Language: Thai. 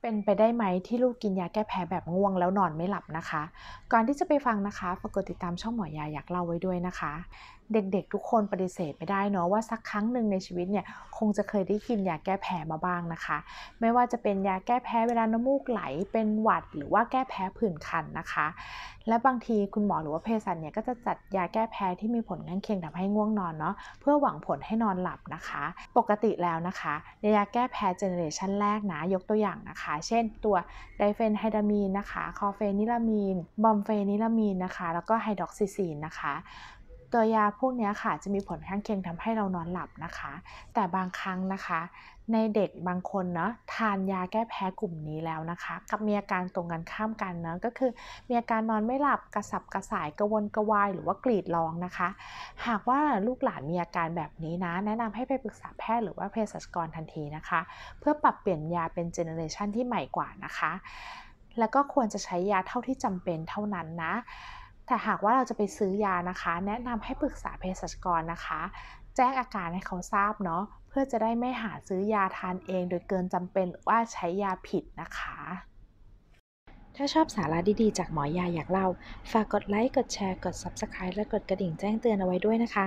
เป็นไปได้ไหมที่ลูกกินยาแก้แพ้แบบง่วงแล้วนอนไม่หลับนะคะ ก่อนที่จะไปฟังนะคะ ฝากกดติดตามช่องหมอยาอยากเล่าไว้ด้วยนะคะเด็กๆทุกคนปฏิเสธไม่ได้เนาะว่าสักครั้งหนึ่งในชีวิตเนี่ยคงจะเคยได้กินยาแก้แพ้มาบ้างนะคะ ไม่ว่าจะเป็นยาแก้แพ้เวลาน้ำมูกไหลเป็นหวัดหรือว่าแก้แพ้ผื่นคันนะคะ และบางทีคุณหมอหรือว่าเภสัชเนี่ยก็จะจัดยาแก้แพ้ที่มีผลข้างเคียงทำให้ง่วงนอนเนาะเพื่อหวังผลให้นอนหลับนะคะ ปกติแล้วนะคะ ในยาแก้แพ้เจเนเรชันแรกนะยกตัวอย่างนะคะ เช่นตัวไดเฟนไฮดามีนนะคะคอเฟนิลามีน บอมเฟนิลามีนนะคะ แล้วก็ไฮดรอกซิซีนนะคะตัวยาพวกนี้ค่ะจะมีผลข้างเคียงทำให้เรานอนหลับนะคะ แต่บางครั้งนะคะ ในเด็กบางคนเนาะทานยาแก้แพ้กลุ่มนี้แล้วนะคะกับมีอาการตรงกันข้ามกันเนาะก็คือ มีอาการนอนไม่หลับกระสับกระส่ายกระวนกระวายหรือว่ากรีดร้องนะคะ หากว่าลูกหลานมีอาการแบบนี้นะแนะนำให้ไปปรึกษาแพทย์หรือว่าเภสัชกรทันทีนะคะ เพื่อปรับเปลี่ยนยาเป็นเจเนอเรชันที่ใหม่กว่านะคะ แล้วก็ควรจะใช้ยาเท่าที่จำเป็นเท่านั้นนะแต่หากว่าเราจะไปซื้อยานะคะ แนะนำให้ปรึกษาเภสัชกรนะคะ แจ้งอาการให้เขาทราบเนาะเพื่อจะได้ไม่หาซื้อยาทานเองโดยเกินจำเป็นว่าใช้ยาผิดนะคะ ถ้าชอบสาระดีๆ จากหมอยาอยากเล่า ฝากกดไลค์กดแชร์กด Subscribe และกดกระดิ่งแจ้งเตือนเอาไว้ด้วยนะคะ